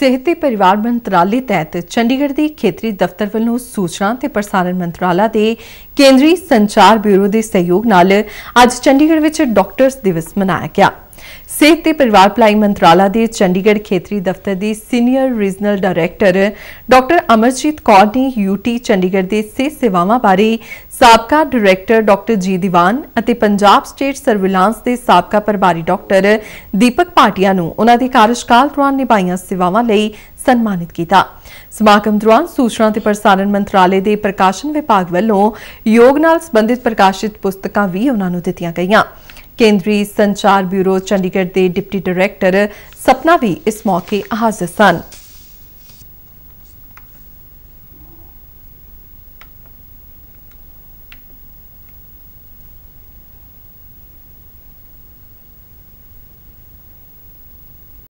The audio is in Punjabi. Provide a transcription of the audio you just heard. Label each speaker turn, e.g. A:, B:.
A: ਸਿਹਤ ਤੇ ਪਰਿਵਾਰ ਮੰਤਰਾਲੇ ਤਹਿਤ ਚੰਡੀਗੜ੍ਹ ਦੇ ਖੇਤਰੀ ਦਫ਼ਤਰ ਵੱਲੋਂ ਸੂਚਨਾ ਤੇ ਪ੍ਰਸਾਰਣ ਮੰਤਰਾਲਾ ਦੇ ਕੇਂਦਰੀ ਸੰਚਾਰ ਬਿਊਰੋ ਦੇ ਸਹਿਯੋਗ ਨਾਲ ਅੱਜ ਚੰਡੀਗੜ੍ਹ ਵਿੱਚ ਡਾਕਟਰਸ ਦਿਵਸ ਮਨਾਇਆ ਗਿਆ ਸਿਹਤ ਤੇ ਪਰਿਵਾਰ ਭਲਾਈ ਮੰਤਰਾਲਾ ਦੇ ਚੰਡੀਗੜ੍ਹ ਖੇਤਰੀ ਦਫ਼ਤਰ ਦੀ senior regional director doctor Amarjeet Kaur ਨੇ ਯੂਟੀ ਚੰਡੀਗੜ੍ਹ ਦੇ ਸਿਹਤ ਸੇਵਾਵਾਂ ਬਾਰੇ ਸਾਬਕਾ ਡਾਇਰੈਕਟਰ ਡਾਕਟਰ ਜੀ ਦੀਵਾਨ ਅਤੇ ਪੰਜਾਬ ਸਟੇਟ ਸਰਵਿਲੈਂਸ ਦੇ ਸਾਬਕਾ ਪ੍ਰਭਾਰੀ ਡਾਕਟਰ ਦੀਪਕ ਪਾਟਿਆ ਨੂੰ ਉਹਨਾਂ ਦੇ ਕਾਰਜਕਾਲ ਦੌਰਾਨ ਨਿਭਾਈਆਂ ਸੇਵਾਵਾਂ ਲਈ ਸਨਮਾਨਿਤ ਕੀਤਾ ਸਮਾਗਮ ਦੌਰਾਨ ਸੂਚਨਾ ਤੇ ਪ੍ਰਸਾਰਣ ਮੰਤਰਾਲੇ ਦੇ ਪ੍ਰਕਾਸ਼ਨ ਵਿਭਾਗ ਵੱਲੋਂ ਯੋਗ ਨਾਲ ਸੰਬੰਧਿਤ ਪ੍ਰਕਾਸ਼ਿਤ ਪੁਸਤਕਾਂ ਵੀ ਉਹਨਾਂ ਨੂੰ ਦਿੱਤੀਆਂ ਗਈਆਂ ਕੇਂਦਰੀ ਸੰਚਾਰ ਬਿਊਰੋ ਚੰਡੀਗੜ੍ਹ ਦੇ ਡਿਪਟੀ ਡਾਇਰੈਕਟਰ ਸਪਨਾ ਵੀ ਇਸ ਮੌਕੇ ਹਾਜ਼ਰ ਸਨ